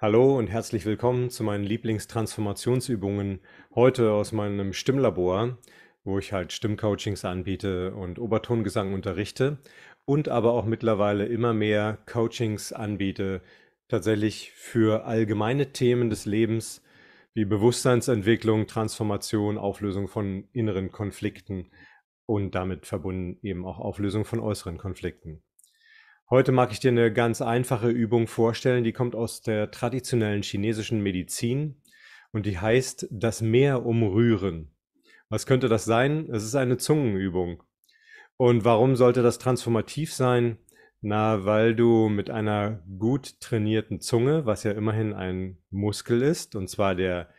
Hallo und herzlich willkommen zu meinen Lieblingstransformationsübungen heute aus meinem Stimmlabor, wo ich halt Stimmcoachings anbiete und Obertongesang unterrichte und aber auch mittlerweile immer mehr Coachings anbiete, tatsächlich für allgemeine Themen des Lebens wie Bewusstseinsentwicklung, Transformation, Auflösung von inneren Konflikten und damit verbunden eben auch Auflösung von äußeren Konflikten. Heute mag ich dir eine ganz einfache Übung vorstellen, die kommt aus der traditionellen chinesischen Medizin und die heißt das Meer umrühren. Was könnte das sein? Es ist eine Zungenübung. Und warum sollte das transformativ sein? Na, weil du mit einer gut trainierten Zunge, was ja immerhin ein Muskel ist, und zwar der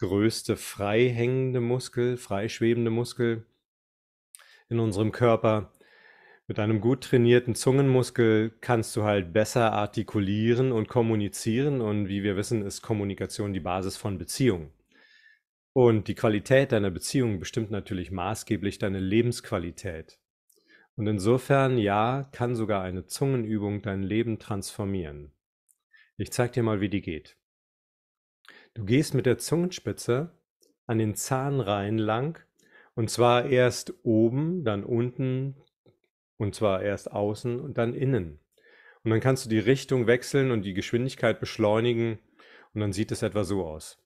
größte frei hängende Muskel, freischwebende Muskel in unserem Körper, mit einem gut trainierten Zungenmuskel kannst du halt besser artikulieren und kommunizieren. Und wie wir wissen, ist Kommunikation die Basis von Beziehungen. Und die Qualität deiner Beziehung bestimmt natürlich maßgeblich deine Lebensqualität. Und insofern, ja, kann sogar eine Zungenübung dein Leben transformieren. Ich zeig dir mal, wie die geht. Du gehst mit der Zungenspitze an den Zahnreihen lang und zwar erst oben, dann unten, und zwar erst außen und dann innen. Und dann kannst du die Richtung wechseln und die Geschwindigkeit beschleunigen und dann sieht es etwa so aus.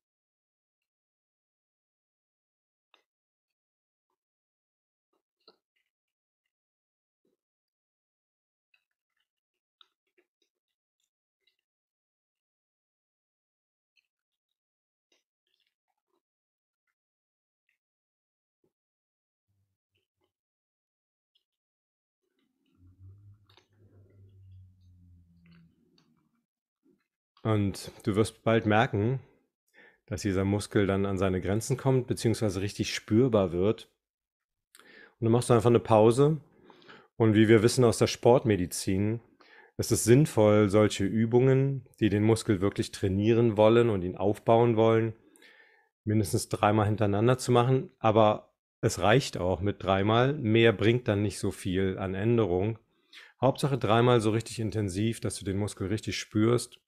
Und du wirst bald merken, dass dieser Muskel dann an seine Grenzen kommt, beziehungsweise richtig spürbar wird. Und dann machst du einfach eine Pause. Und wie wir wissen aus der Sportmedizin, ist es sinnvoll, solche Übungen, die den Muskel wirklich trainieren wollen und ihn aufbauen wollen, mindestens dreimal hintereinander zu machen. Aber es reicht auch mit dreimal. Mehr bringt dann nicht so viel an Änderung. Hauptsache dreimal so richtig intensiv, dass du den Muskel richtig spürst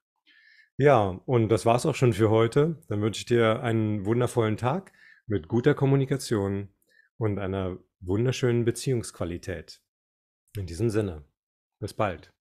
ja, und das war's auch schon für heute. Dann wünsche ich dir einen wundervollen Tag mit guter Kommunikation und einer wunderschönen Beziehungsqualität. In diesem Sinne, bis bald.